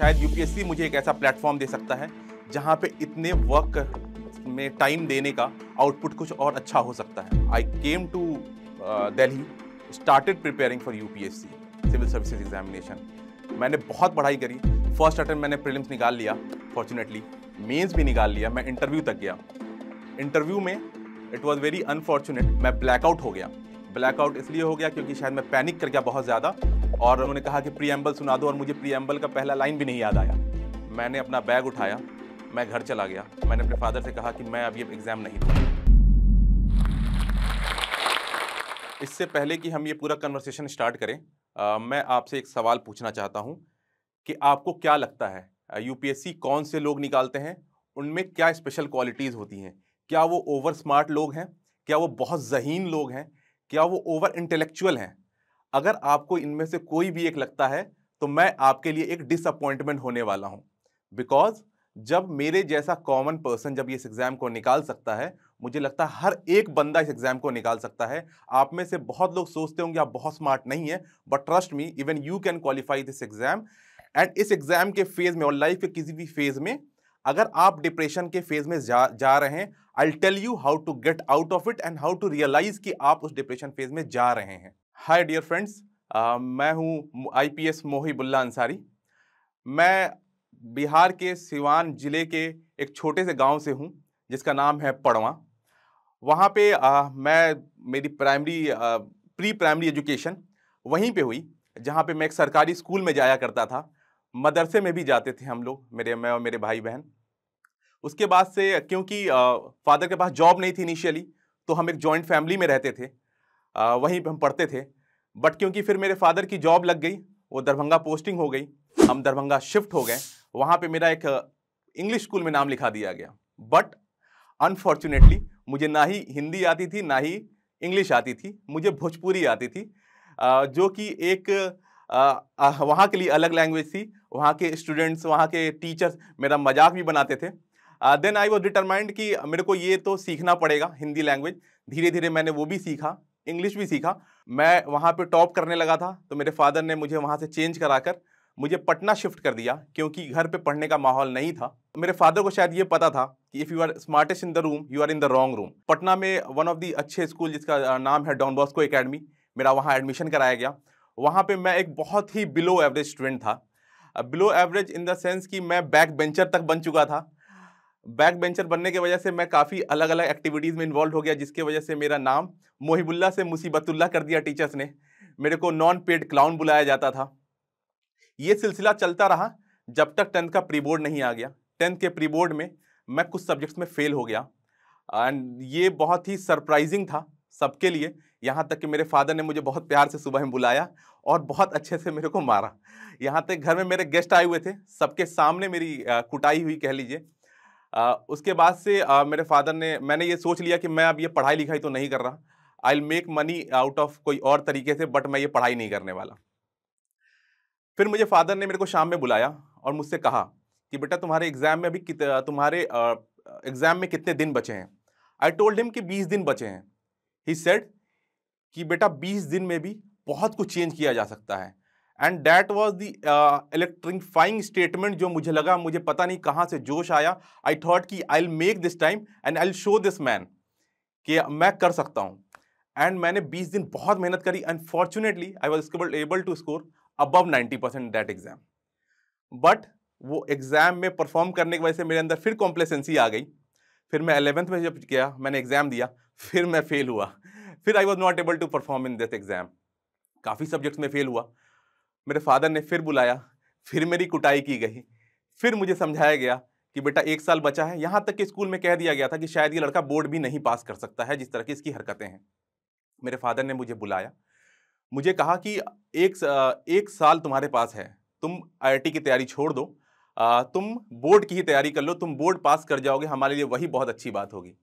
शायद यूपीएससी मुझे एक ऐसा प्लेटफॉर्म दे सकता है जहाँ पे इतने वर्क में टाइम देने का आउटपुट कुछ और अच्छा हो सकता है I came to Delhi started preparing for you civil services examination मैंने बहुत पढ़ाई करी फर्स्ट अटेम्प्ट मैंने प्रिलिम्स निकाल लिया फॉर्चुनेटली मेंस भी निकाल लिया मैं इंटरव्यू तक गया इंटरव्यू में इट वॉज़ वेरी अनफॉर्चुनेट मैं ब्लैकआउट हो गया ब्लैकआउट इसलिए हो गया क्योंकि शायद मैं पैनिक कर गया बहुत ज़्यादा और उन्होंने कहा कि प्रीएम्बल सुना दो और मुझे प्रीएम्बल का पहला लाइन भी नहीं याद आया मैंने अपना बैग उठाया मैं घर चला गया मैंने अपने फादर से कहा कि मैं अब एग्ज़ाम नहीं दूँ इससे पहले कि हम ये पूरा कन्वर्सेशन स्टार्ट करें आ, मैं आपसे एक सवाल पूछना चाहता हूँ कि आपको क्या लगता है यूपीएससी कौन से लोग निकालते हैं उनमें क्या स्पेशल क्वालिटीज़ होती हैं क्या वो ओवर स्मार्ट लोग हैं क्या वो बहुत जहीन लोग हैं क्या वो ओवर इंटेलेक्चुअल हैं अगर आपको इनमें से कोई भी एक लगता है तो मैं आपके लिए एक डिसअपॉइंटमेंट होने वाला हूँ बिकॉज जब मेरे जैसा कॉमन पर्सन जब इस एग्ज़ाम को निकाल सकता है मुझे लगता है हर एक बंदा इस एग्ज़ाम को निकाल सकता है आप में से बहुत लोग सोचते होंगे आप बहुत स्मार्ट नहीं हैं but trust me even you can qualify this exam and इस एग्ज़ाम के फेज़ में और लाइफ के किसी भी फेज़ में अगर आप डिप्रेशन के फेज में जा जा रहे हैं I tell you how to get out of it and how to realise कि आप उस डिप्रेशन फेज में जा रहे हैं हाय डियर फ्रेंड्स मैं हूँ I P S Mohibullah Ansari मैं बिहार के सिवान जिले के एक छोटे से गांव से हूँ जिसका नाम है पड़वा वहाँ पे आ, uh, मैं मेरी प्राइमरी प्री प्राइमरी एजुकेशन वहीं पे हुई जहाँ पे मैं एक सरकारी स्कूल में जाया करता था मदरसे में भी जाते थे हम लोग मेरे मैं और मेरे भाई बहन उसके बाद से क्योंकि फादर के पास जॉब नहीं थी इनिशियली तो हम एक जॉइंट फैमिली में रहते थे वहीं पर हम पढ़ते थे बट क्योंकि फिर मेरे फादर की जॉब लग गई वो दरभंगा पोस्टिंग हो गई हम दरभंगा शिफ्ट हो गए वहाँ पे मेरा एक इंग्लिश स्कूल में नाम लिखा दिया गया बट अनफॉर्चुनेटली मुझे ना ही हिंदी आती थी ना ही इंग्लिश आती थी मुझे भोजपुरी आती थी जो कि एक वहाँ के लिए अलग लैंग्वेज थी वहाँ के स्टूडेंट्स वहाँ के टीचर्स मेरा मजाक भी बनाते थे देन आई वॉज डिटरमाइंड कि मेरे को ये तो सीखना पड़ेगा हिंदी लैंग्वेज धीरे धीरे मैंने वो भी सीखा इंग्लिश भी सीखा मैं वहाँ पे टॉप करने लगा था तो मेरे फादर ने मुझे वहाँ से चेंज कराकर मुझे पटना शिफ्ट कर दिया क्योंकि घर पे पढ़ने का माहौल नहीं था मेरे फादर को शायद ये पता था कि if you are smartest in the room you are in the wrong room Patna में वन ऑफ द अच्छे स्कूल जिसका नाम है डॉन बॉस्को एकेडमी मेरा वहाँ एडमिशन कराया गया वहाँ पे मैं एक बहुत ही बिलो एवरेज स्टूडेंट था below average in the sense कि मैं बैक बेंचर तक बन चुका था बैक बेंचर बनने की वजह से मैं काफ़ी अलग अलग एक्टिविटीज़ में इन्वॉल्व हो गया जिसके वजह से मेरा नाम मोहिबुल्ला से मुसीबतुल्ला कर दिया टीचर्स ने मेरे को नॉन पेड क्लाउन बुलाया जाता था ये सिलसिला चलता रहा जब तक टेंथ का प्री बोर्ड नहीं आ गया टेंथ के प्री बोर्ड में मैं कुछ सब्जेक्ट्स में फ़ेल हो गया एंड ये बहुत ही सरप्राइजिंग था सबके लिए यहाँ तक कि मेरे फादर ने मुझे बहुत प्यार से सुबह में बुलाया और बहुत अच्छे से मेरे को मारा यहाँ तक घर में मेरे गेस्ट आए हुए थे सबके सामने मेरी कुटाई हुई कह लीजिए उसके बाद से आ, मेरे फादर ने मैंने ये सोच लिया कि मैं अब ये पढ़ाई लिखाई तो नहीं कर रहा I will make money out of कोई और तरीके से बट मैं ये पढ़ाई नहीं करने वाला फिर मुझे फादर ने मेरे को शाम में बुलाया और मुझसे कहा कि बेटा तुम्हारे एग्ज़ाम में अभी कित तुम्हारे एग्ज़ाम में कितने दिन बचे हैं आई टोल्ड हिम कि बीस दिन बचे हैं ही सेड कि बेटा 20 दिन में भी बहुत कुछ चेंज किया जा सकता है and that was the electrifying statement जो मुझे लगा मुझे पता नहीं कहाँ से जोश आया आई थॉट कि I will make this time and I show this man कि मैं कर सकता हूँ एंड मैंने 20 दिन बहुत मेहनत करी unfortunately I was able to score above 90 percent that exam but वो एग्ज़ाम में परफॉर्म करने की वजह से मेरे अंदर फिर कॉम्प्लेसेंसी आ गई फिर मैं अलेवेंथ में जब गया मैंने एग्ज़ाम दिया फिर मैं फेल हुआ फिर I was not able to perform in this exam काफ़ी सब्जेक्ट्स में फेल हुआ मेरे फादर ने फिर बुलाया फिर मेरी कुटाई की गई फिर मुझे समझाया गया कि बेटा एक साल बचा है यहाँ तक कि स्कूल में कह दिया गया था कि शायद ये लड़का बोर्ड भी नहीं पास कर सकता है जिस तरह की इसकी हरकतें हैं मेरे फादर ने मुझे बुलाया मुझे कहा कि एक एक साल तुम्हारे पास है तुम आई की तैयारी छोड़ दो तुम बोर्ड की ही तैयारी कर लो तुम बोर्ड पास कर जाओगे हमारे लिए वही बहुत अच्छी बात होगी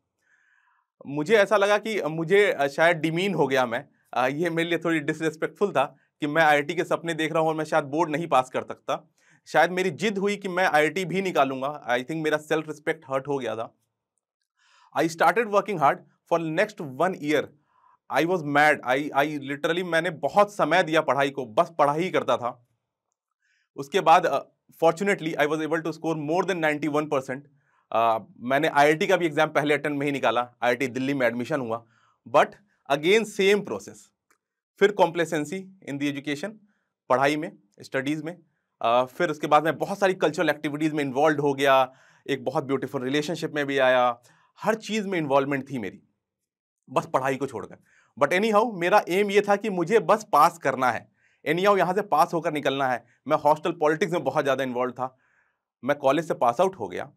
मुझे ऐसा लगा कि मुझे शायद डिमीन हो गया मैं ये मेरे लिए थोड़ी डिसरिस्पेक्टफुल था कि मैं आईआईटी के सपने देख रहा हूँ और मैं शायद बोर्ड नहीं पास कर सकता शायद मेरी जिद हुई कि मैं आईआईटी भी निकालूंगा आई थिंक मेरा सेल्फ रिस्पेक्ट हर्ट हो गया था I started working hard for next one year I was mad I I literally मैंने बहुत समय दिया पढ़ाई को बस पढ़ाई ही करता था उसके बाद fortunately I was able to score more than ninety one percent आ, मैंने आईआईटी का भी एग्ज़ाम पहले अटेंड में ही निकाला आईआईटी दिल्ली में एडमिशन हुआ बट अगेन सेम प्रोसेस फिर कॉम्प्लेसेंसी इन दी एजुकेशन पढ़ाई में स्टडीज़ में आ, फिर उसके बाद मैं बहुत सारी कल्चरल एक्टिविटीज़ में इन्वॉल्व हो गया एक बहुत ब्यूटीफुल रिलेशनशिप में भी आया हर चीज़ में इन्वॉल्वमेंट थी मेरी बस पढ़ाई को छोड़कर बट एनी हाउ मेरा एम ये था कि मुझे बस पास करना है एनी हाउ यहाँ से पास होकर निकलना है मैं हॉस्टल पॉलिटिक्स में बहुत ज़्यादा इन्वॉल्व था मैं कॉलेज से पास आउट हो गया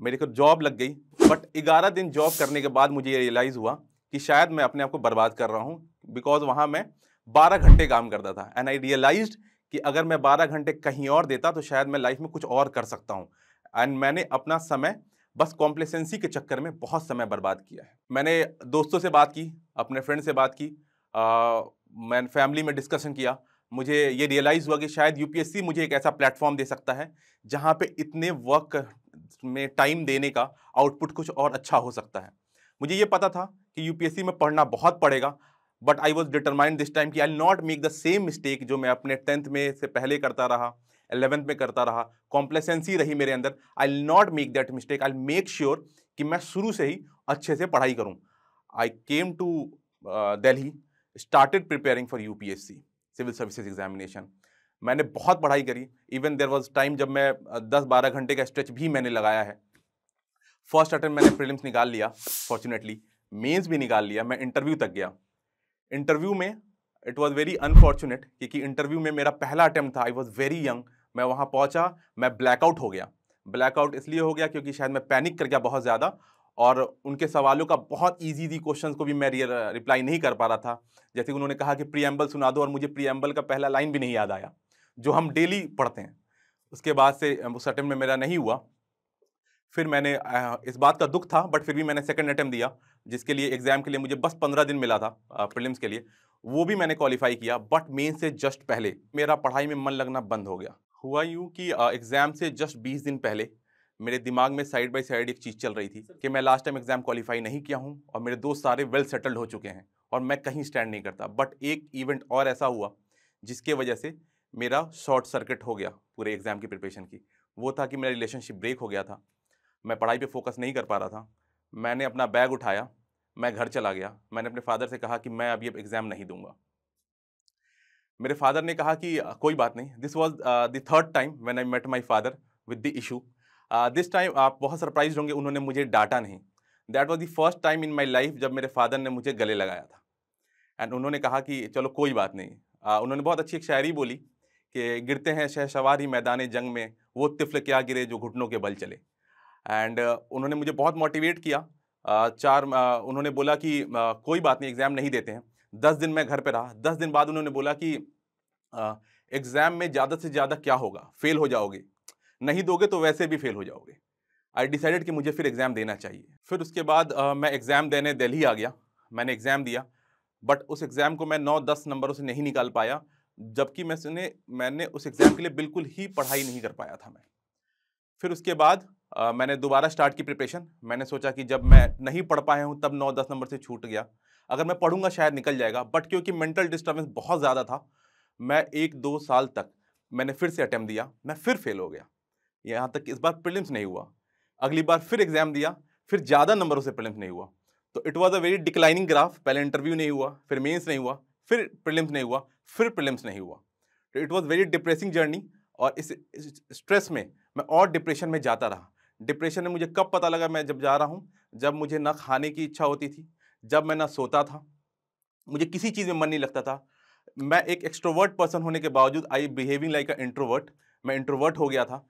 मेरे को जॉब लग गई बट ग्यारह दिन जॉब करने के बाद मुझे ये रियलाइज़ हुआ कि शायद मैं अपने आप को बर्बाद कर रहा हूँ बिकॉज वहाँ मैं बारह घंटे काम करता था एंड आई रियलाइज कि अगर मैं बारह घंटे कहीं और देता तो शायद मैं लाइफ में कुछ और कर सकता हूँ एंड मैंने अपना समय बस कॉम्प्लेसेंसी के चक्कर में बहुत समय बर्बाद किया है मैंने दोस्तों से बात की अपने फ्रेंड से बात की मैंने फैमिली में डिस्कशन किया मुझे ये रियलाइज़ हुआ कि शायद यूपीएससी मुझे एक ऐसा प्लेटफॉर्म दे सकता है जहाँ पे इतने वर्क में टाइम देने का आउटपुट कुछ और अच्छा हो सकता है मुझे ये पता था कि यूपीएससी में पढ़ना बहुत पड़ेगा but I was determined this time कि I not make the same mistake जो मैं अपने टेंथ में से पहले करता रहा एलेवेंथ में करता रहा कॉम्प्लेसेंसी रही मेरे अंदर I not make that mistake I make sure कि मैं शुरू से ही अच्छे से पढ़ाई करूँ I came to Delhi started preparing for C civil services examination मैंने बहुत पढ़ाई करी इवन देर वॉज टाइम जब मैं दस बारह घंटे का स्ट्रेच भी मैंने लगाया है फर्स्ट अटेम्प्ट मैंने प्रिलिम्स निकाल लिया फॉर्चुनेटली मेंस भी निकाल लिया मैं इंटरव्यू तक गया इंटरव्यू में इट वॉज़ वेरी अनफॉर्चुनेट क्योंकि इंटरव्यू में मेरा पहला अटैम्प्ट था आई वॉज़ वेरी यंग मैं वहाँ पहुँचा मैं ब्लैकआउट हो गया ब्लैकआउट इसलिए हो गया क्योंकि शायद मैं पैनिक कर गया बहुत ज़्यादा और उनके सवालों का बहुत ईजी थी क्वेश्चन को भी मैं रिप्लाई नहीं कर पा रहा था जैसे उन्होंने कहा कि प्रियम्बल सुना दो और मुझे प्रियम्बल का पहला लाइन भी नहीं याद आया जो हम डेली पढ़ते हैं उसके बाद से उस अटैम्प्ट में मेरा नहीं हुआ फिर मैंने इस बात का दुख था बट फिर भी मैंने सेकंड अटैम्प्ट दिया जिसके लिए एग्ज़ाम के लिए मुझे बस पंद्रह दिन मिला था प्रिलिम्स के लिए वो भी मैंने क्वालिफाई किया बट मेन से जस्ट पहले मेरा पढ़ाई में मन लगना बंद हो गया हुआ यूँ कि एग्ज़ाम से जस्ट बीस दिन पहले मेरे दिमाग में साइड बाई साइड एक चीज़ चल रही थी कि मैं लास्ट टाइम एग्ज़ाम क्वालिफाई नहीं किया हूँ और मेरे दोस्त सारे वेल सेटल्ड हो चुके हैं और मैं कहीं स्टैंड नहीं करता बट एक इवेंट और ऐसा हुआ जिसके वजह से मेरा शॉर्ट सर्किट हो गया पूरे एग्ज़ाम की प्रिपरेशन की वो था कि मेरा रिलेशनशिप ब्रेक हो गया था मैं पढ़ाई पे फोकस नहीं कर पा रहा था मैंने अपना बैग उठाया मैं घर चला गया मैंने अपने फादर से कहा कि मैं अभी अब एग्ज़ाम नहीं दूंगा मेरे फादर ने कहा कि कोई बात नहीं this was the third time when I met my father with the issue this time आप बहुत सरप्राइज होंगे उन्होंने मुझे डांटा नहीं that was the first time in my life जब मेरे फादर ने मुझे गले लगाया था एंड उन्होंने कहा कि चलो कोई बात नहीं uh, उन्होंने बहुत अच्छी एक शायरी बोली कि गिरते हैं शह सवारी मैदान जंग में वो तिफ्ल क्या गिरे जो घुटनों के बल चले एंड uh, उन्होंने मुझे बहुत मोटिवेट किया uh, चार uh, उन्होंने बोला कि कोई बात नहीं एग्ज़ाम नहीं देते हैं दस दिन मैं घर पर रहा दस दिन बाद उन्होंने बोला कि एग्ज़ाम में ज़्यादा से ज़्यादा क्या होगा फेल हो जाओगे नहीं दोगे तो वैसे भी फेल हो जाओगे आई डिसाइडेड कि मुझे फिर एग्ज़ाम देना चाहिए फिर उसके बाद आ, मैं एग्ज़ाम देने दिल्ली आ गया मैंने एग्ज़ाम दिया बट उस एग्ज़ाम को मैं नौ दस नंबरों से नहीं निकाल पाया जबकि मैंने मैंने उस एग्ज़ाम के लिए बिल्कुल ही पढ़ाई नहीं कर पाया था मैं फिर उसके बाद आ, मैंने दोबारा स्टार्ट की प्रिपरेशन मैंने सोचा कि जब मैं नहीं पढ़ पाया हूँ तब नौ दस नंबर से छूट गया अगर मैं पढ़ूंगा शायद निकल जाएगा बट क्योंकि मेंटल डिस्टर्बेंस बहुत ज़्यादा था मैं एक दो साल तक मैंने फिर से अटैम्प्ट दिया मैं फिर फेल हो गया यहाँ तक इस बार प्रिलिम्स नहीं हुआ अगली बार फिर एग्ज़ाम दिया फिर ज़्यादा नंबरों से प्रिलिम्स नहीं हुआ तो it was a very declining graph पहले इंटरव्यू नहीं हुआ फिर मेन्स नहीं हुआ फिर प्रिलिम्स नहीं हुआ फिर प्रिलिम्स नहीं हुआ तो it was very depressing journey और इस, स्ट्रेस में मैं और डिप्रेशन में जाता रहा डिप्रेशन में मुझे कब पता लगा मैं जब जा रहा हूँ जब मुझे ना खाने की इच्छा होती थी जब मैं ना सोता था मुझे किसी चीज़ में मन नहीं लगता था मैं एक एक्स्ट्रोवर्ट पर्सन होने के बावजूद I behaving like a introvert मैं इंट्रोवर्ट हो गया था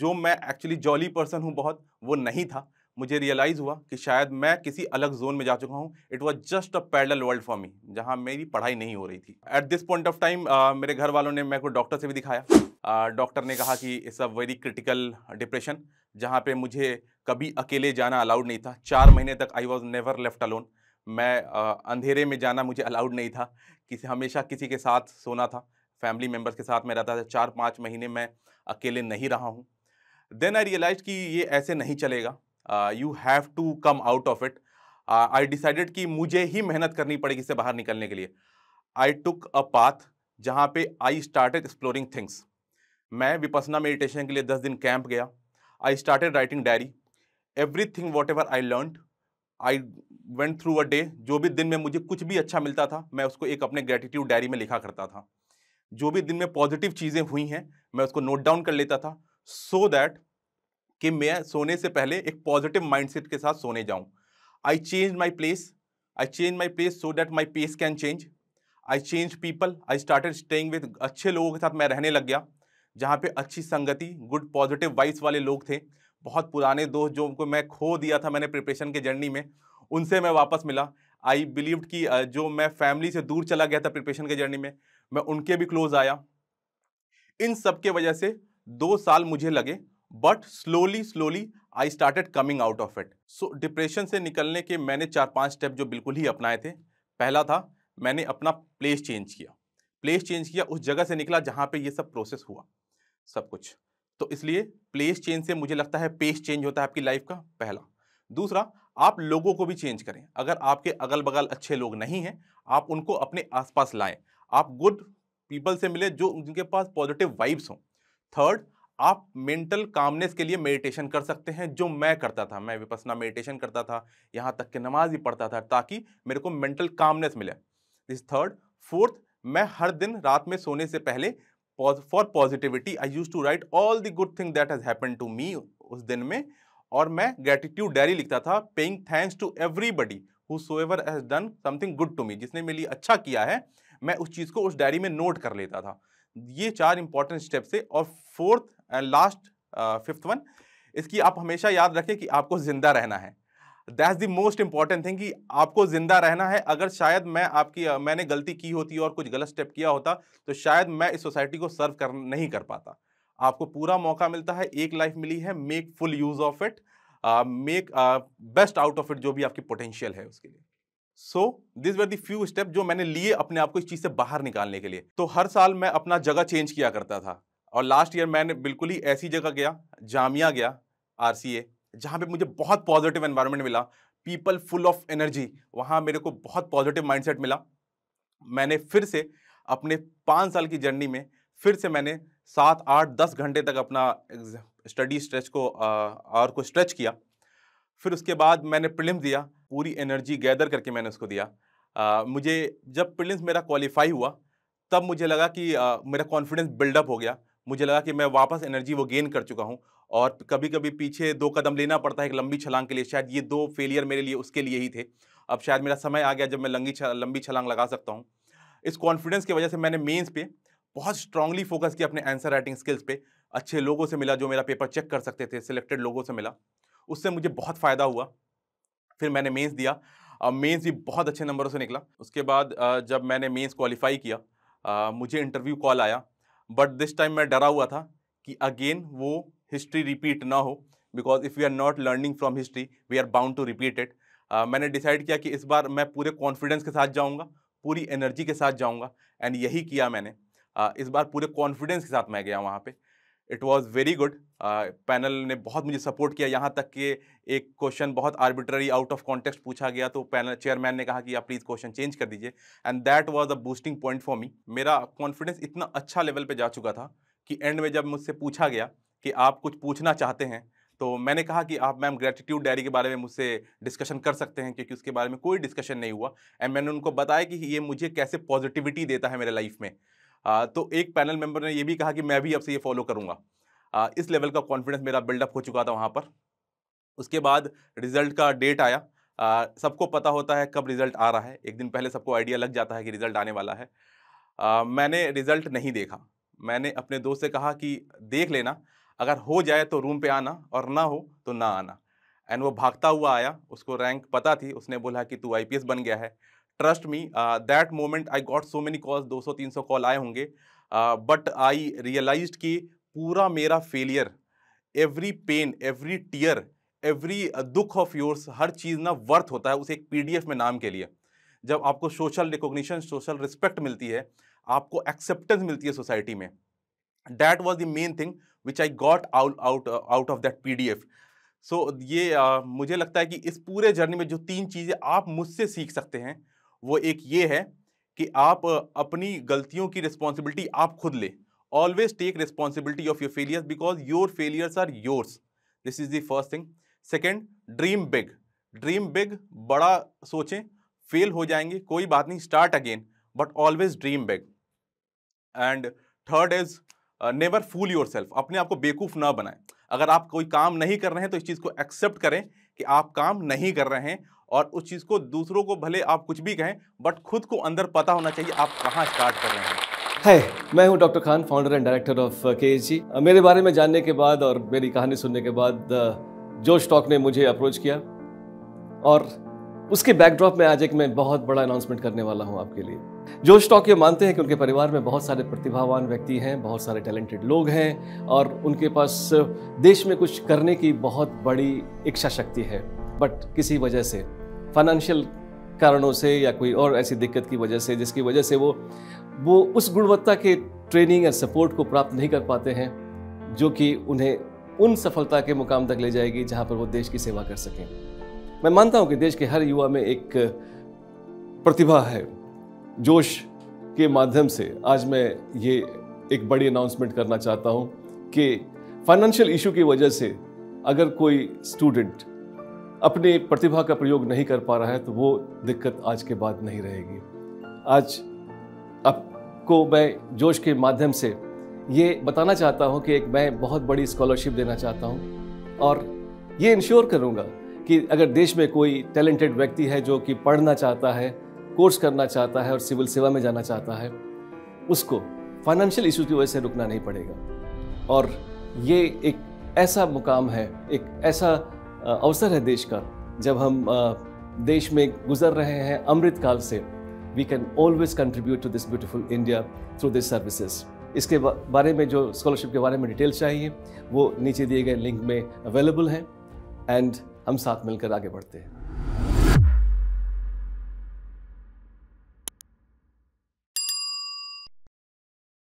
जो मैं एक्चुअली जॉली पर्सन हूँ बहुत वो नहीं था मुझे रियलाइज़ हुआ कि शायद मैं किसी अलग जोन में जा चुका हूँ it was just a paddle world for me जहाँ मेरी पढ़ाई नहीं हो रही थी at this point of time मेरे घर वालों ने मेरे को डॉक्टर से भी दिखाया डॉक्टर uh, ने कहा कि it's a very critical depression जहाँ पे मुझे कभी अकेले जाना अलाउड नहीं था चार महीने तक I was never left alone मैं uh, अंधेरे में जाना मुझे अलाउड नहीं था किसी हमेशा किसी के साथ सोना था फैमिली मेम्बर्स के साथ मैं रहता था चार पाँच महीने मैं अकेले नहीं रहा हूँ देन आई रियलाइज कि ये ऐसे नहीं चलेगा you have to come out of it I decided कि मुझे ही मेहनत करनी पड़ेगी इससे बाहर निकलने के लिए आई टुक अ पाथ जहाँ पे आई स्टार्टेड एक्सप्लोरिंग थिंग्स मैं विपसना मेडिटेशन के लिए दस दिन कैंप गया I started writing diary everything whatever I learn I went through a day जो भी दिन में मुझे कुछ भी अच्छा मिलता था मैं उसको एक अपने ग्रेटिट्यूड डायरी में लिखा करता था जो भी दिन में पॉजिटिव चीज़ें हुई हैं मैं उसको नोट डाउन कर लेता था सो so दैट कि मैं सोने से पहले एक पॉजिटिव माइंडसेट के साथ सोने जाऊं I change my place I change my place so that my pace can change I change people I started staying with अच्छे लोगों के साथ मैं रहने लग गया जहाँ पे अच्छी संगति गुड पॉजिटिव वाइब्स वाले लोग थे बहुत पुराने दोस्त जो उनको मैं खो दिया था मैंने प्रिपरेशन के जर्नी में उनसे मैं वापस मिला आई बिलीव कि जो मैं फैमिली से दूर चला गया था प्रिपरेशन के जर्नी में मैं उनके भी क्लोज आया इन सब के वजह से दो साल मुझे लगे but slowly slowly I started coming out of it so depression से निकलने के मैंने चार पांच स्टेप जो बिल्कुल ही अपनाए थे पहला था मैंने अपना प्लेस चेंज किया प्लेस चेंज किया उस जगह से निकला जहाँ पे ये सब प्रोसेस हुआ सब कुछ तो इसलिए प्लेस चेंज से मुझे लगता है पेस चेंज होता है आपकी लाइफ का पहला दूसरा आप लोगों को भी चेंज करें अगर आपके अगल बगल अच्छे लोग नहीं हैं आप उनको अपने आसपास लाएं आप गुड पीपल से मिले जो उनके पास पॉजिटिव वाइब्स हों थर्ड आप मेंटल कामनेस के लिए मेडिटेशन कर सकते हैं जो मैं करता था मैं विपसना मेडिटेशन करता था यहाँ तक कि नमाज भी पढ़ता था ताकि मेरे को मेंटल कामनेस मिले दिस थर्ड फोर्थ मैं हर दिन रात में सोने से पहले for positivity I use to write all the good thing that has happen to me उस दिन में और मैं ग्रेटिट्यूड डायरी लिखता था paying thanks to everybody who so ever has done something good to me जिसने मेरे लिए अच्छा किया है मैं उस चीज़ को उस डायरी में नोट कर लेता था ये चार इंपॉर्टेंट स्टेप्स है और fourth and last fifth one इसकी आप हमेशा याद रखें कि आपको ज़िंदा रहना है that's the most important thing कि आपको ज़िंदा रहना है अगर शायद मैं आपकी uh, मैंने गलती की होती और कुछ गलत स्टेप किया होता तो शायद मैं इस सोसाइटी को सर्व कर नहीं कर पाता आपको पूरा मौका मिलता है एक लाइफ मिली है make full use of it make best out of it जो भी आपकी पोटेंशियल है उसके लिए so this were the few step जो मैंने लिए अपने आप को इस चीज़ से बाहर निकालने के लिए तो हर साल मैं अपना जगह चेंज किया करता था और लास्ट ईयर मैंने बिल्कुल ही ऐसी जगह गया जामिया गया आर सी ए जहाँ पर मुझे बहुत पॉजिटिव एन्वायरमेंट मिला पीपल फुल ऑफ एनर्जी वहाँ मेरे को बहुत पॉजिटिव सेट मिला मैंने फिर से अपने पाँच साल की जर्नी में फिर से मैंने सात आठ दस घंटे तक अपना स्टडी स्ट्रेच को और को स्ट्रेच किया फिर उसके बाद मैंने प्रिलिम्स दिया पूरी एनर्जी गैदर करके मैंने उसको दिया आ, मुझे जब प्रिलिम्स मेरा क्वालिफाई हुआ तब मुझे लगा कि आ, मेरा कॉन्फिडेंस बिल्डअप हो गया मुझे लगा कि मैं वापस एनर्जी वो गेन कर चुका हूँ और कभी कभी पीछे दो कदम लेना पड़ता है एक लंबी छलांग के लिए शायद ये दो फेलियर मेरे लिए उसके लिए ही थे अब शायद मेरा समय आ गया जब मैं लंबी लंबी छलांग लगा सकता हूँ इस कॉन्फिडेंस की वजह से मैंने मेंस पे बहुत स्ट्रांगली फोकस किया अपने आंसर राइटिंग स्किल्स पे अच्छे लोगों से मिला जो मेरा पेपर चेक कर सकते थे सिलेक्टेड लोगों से मिला उससे मुझे बहुत फ़ायदा हुआ फिर मैंने मेंस दिया मेंस भी बहुत अच्छे नंबरों से निकला उसके बाद जब मैंने मेंस क्वालिफाई किया मुझे इंटरव्यू कॉल आया बट दिस टाइम मैं डरा हुआ था कि अगेन वो हिस्ट्री रिपीट ना हो because if you are not learning from history we are bound to repeat it मैंने डिसाइड किया कि इस बार मैं पूरे कॉन्फिडेंस के साथ जाऊँगा पूरी एनर्जी के साथ जाऊँगा एंड यही किया मैंने uh, इस बार पूरे कॉन्फिडेंस के साथ मैं गया वहाँ पर it was very good panel ने बहुत मुझे सपोर्ट किया यहाँ तक कि एक क्वेश्चन बहुत आर्बिट्ररी आउट ऑफ कॉन्टेक्स्ट पूछा गया तो पैनल चेयरमैन ने कहा कि आप प्लीज़ क्वेश्चन चेंज कर दीजिए and that was a boosting point for me मेरा कॉन्फिडेंस इतना अच्छा लेवल पर जा चुका था कि एंड में जब मुझसे पूछा गया कि आप कुछ पूछना चाहते हैं तो मैंने कहा कि आप मैम ग्रेटिट्यूड डायरी के बारे में मुझसे डिस्कशन कर सकते हैं क्योंकि उसके बारे में कोई डिस्कशन नहीं हुआ एंड मैंने उनको बताया कि ये मुझे कैसे पॉजिटिविटी देता है मेरे लाइफ में तो एक पैनल मेंबर ने यह भी कहा कि मैं भी अब से ये फॉलो करूंगा इस लेवल का कॉन्फिडेंस मेरा बिल्डअप हो चुका था वहाँ पर उसके बाद रिजल्ट का डेट आया सबको पता होता है कब रिजल्ट आ रहा है एक दिन पहले सबको आइडिया लग जाता है कि रिजल्ट आने वाला है आ, मैंने रिजल्ट नहीं देखा मैंने अपने दोस्त से कहा कि देख लेना अगर हो जाए तो रूम पे आना और ना हो तो ना आना एंड वो भागता हुआ आया उसको रैंक पता थी उसने बोला कि तू आई बन गया है trust me that moment I got so many call 200-300 call आए होंगे बट आई रियलाइज कि पूरा मेरा failure every pain every tear every दुख ऑफ योर्स हर चीज़ ना वर्थ होता है उसे एक पीडीएफ में नाम के लिए जब आपको सोशल रिकोगनीशन सोशल रिस्पेक्ट मिलती है आपको एक्सेप्टेंस मिलती है सोसाइटी में that was the main thing which I got out out out of that P D F so ये uh, मुझे लगता है कि इस पूरे जर्नी में जो तीन चीज़ें आप मुझसे सीख सकते हैं वो एक ये है कि आप अपनी गलतियों की रिस्पॉन्सिबिलिटी आप खुद ले always take responsibility of your failures because your failures are yours this is the first thing second dream big dream big बड़ा सोचें फेल हो जाएंगे कोई बात नहीं start again but always dream big and third is never fool yourself अपने आप को बेवकूफ़ ना बनाएं अगर आप कोई काम नहीं कर रहे हैं तो इस चीज़ को एक्सेप्ट करें कि आप काम नहीं कर रहे हैं और उस चीज़ को दूसरों को भले आप कुछ भी कहें बट खुद को अंदर पता होना चाहिए आप कहाँ स्टार्ट कर रहे हैं है hey, मैं हूं doctor Khan founder and director of के मेरे बारे में जानने के बाद और मेरी कहानी सुनने के बाद uh, जो स्टॉक ने मुझे अप्रोच किया और उसके बैकड्रॉप में आज एक मैं बहुत बड़ा अनाउंसमेंट करने वाला हूं आपके लिए जो स्टॉक ये मानते हैं कि उनके परिवार में बहुत सारे प्रतिभावान व्यक्ति हैं बहुत सारे टैलेंटेड लोग हैं और उनके पास uh, देश में कुछ करने की बहुत बड़ी इच्छा शक्ति है बट किसी वजह से फाइनेंशियल कारणों से या कोई और ऐसी दिक्कत की वजह से जिसकी वजह से वो वो उस गुणवत्ता के ट्रेनिंग या सपोर्ट को प्राप्त नहीं कर पाते हैं जो कि उन्हें उन सफलता के मुकाम तक ले जाएगी जहाँ पर वो देश की सेवा कर सकें मैं मानता हूँ कि देश के हर युवा में एक प्रतिभा है जोश के माध्यम से आज मैं ये एक बड़ी अनाउंसमेंट करना चाहता हूँ कि फाइनेंशियल इशू की वजह से अगर कोई स्टूडेंट अपने प्रतिभा का प्रयोग नहीं कर पा रहा है तो वो दिक्कत आज के बाद नहीं रहेगी आज आपको मैं जोश के माध्यम से ये बताना चाहता हूँ कि एक मैं बहुत बड़ी स्कॉलरशिप देना चाहता हूँ और ये इंश्योर करूँगा कि अगर देश में कोई टैलेंटेड व्यक्ति है जो कि पढ़ना चाहता है कोर्स करना चाहता है और सिविल सेवा में जाना चाहता है उसको फाइनेंशियल इशू की वजह से रुकना नहीं पड़ेगा और ये एक ऐसा मुकाम है एक ऐसा अवसर है देश का जब हम देश में गुजर रहे हैं अमृत काल से we can always contribute to this beautiful India through this services इसके बारे में जो स्कॉलरशिप के बारे में डिटेल चाहिए वो नीचे दिए गए लिंक में अवेलेबल हैं एंड हम साथ मिलकर आगे बढ़ते हैं